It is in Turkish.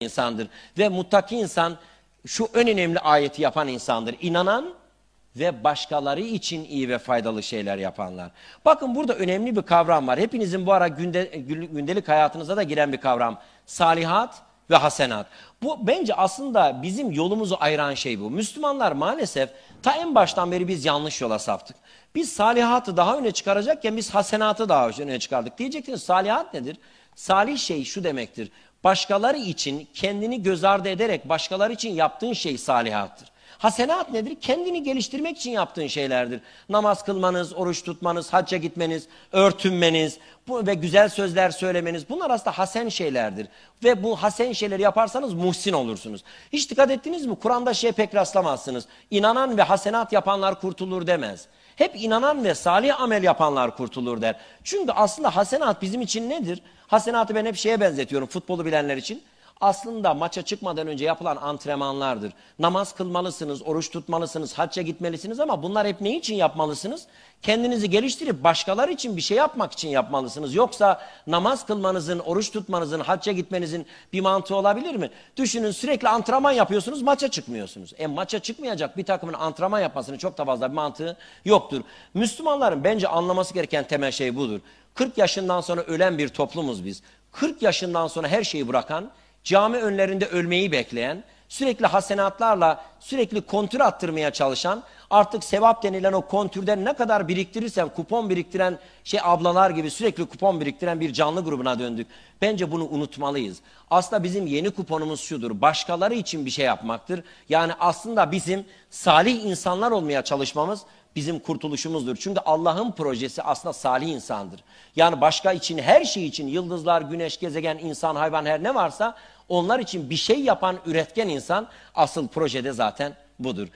insandır. Ve muttaki insan şu en önemli ayeti yapan insandır. İnanan ve başkaları için iyi ve faydalı şeyler yapanlar. Bakın burada önemli bir kavram var. Hepinizin bu ara günde, gündelik hayatınıza da giren bir kavram. Salihat ve hasenat. Bu bence aslında bizim yolumuzu ayıran şey bu. Müslümanlar maalesef ta en baştan beri biz yanlış yola saptık. Biz salihatı daha öne çıkaracakken biz hasenatı daha öne çıkardık. Diyecektiniz salihat nedir? Salih şey şu demektir. Başkaları için kendini göz ardı ederek başkaları için yaptığın şey salihattır. Hasenat nedir? Kendini geliştirmek için yaptığın şeylerdir. Namaz kılmanız, oruç tutmanız, hacca gitmeniz, örtünmeniz bu ve güzel sözler söylemeniz bunlar aslında hasen şeylerdir. Ve bu hasen şeyleri yaparsanız muhsin olursunuz. Hiç dikkat ettiniz mi? Kur'an'da şeye pek rastlamazsınız. İnanan ve hasenat yapanlar kurtulur demez hep inanan ve salih amel yapanlar kurtulur der. Çünkü aslında hasenat bizim için nedir? Hasenatı ben hep şeye benzetiyorum futbolu bilenler için aslında maça çıkmadan önce yapılan antrenmanlardır. Namaz kılmalısınız, oruç tutmalısınız, hacca gitmelisiniz ama bunlar hep ne için yapmalısınız? Kendinizi geliştirip başkaları için bir şey yapmak için yapmalısınız. Yoksa namaz kılmanızın, oruç tutmanızın, hacca gitmenizin bir mantığı olabilir mi? Düşünün sürekli antrenman yapıyorsunuz, maça çıkmıyorsunuz. E maça çıkmayacak bir takımın antrenman yapmasının çok da fazla bir mantığı yoktur. Müslümanların bence anlaması gereken temel şey budur. 40 yaşından sonra ölen bir toplumuz biz. 40 yaşından sonra her şeyi bırakan, cami önlerinde ölmeyi bekleyen, sürekli hasenatlarla sürekli kontür attırmaya çalışan, artık sevap denilen o kontürden ne kadar biriktirirsen kupon biriktiren şey ablalar gibi sürekli kupon biriktiren bir canlı grubuna döndük. Bence bunu unutmalıyız. Aslında bizim yeni kuponumuz şudur. Başkaları için bir şey yapmaktır. Yani aslında bizim salih insanlar olmaya çalışmamız bizim kurtuluşumuzdur. Çünkü Allah'ın projesi aslında salih insandır. Yani başka için her şey için yıldızlar, güneş, gezegen, insan, hayvan her ne varsa onlar için bir şey yapan üretken insan asıl projede zaten budur.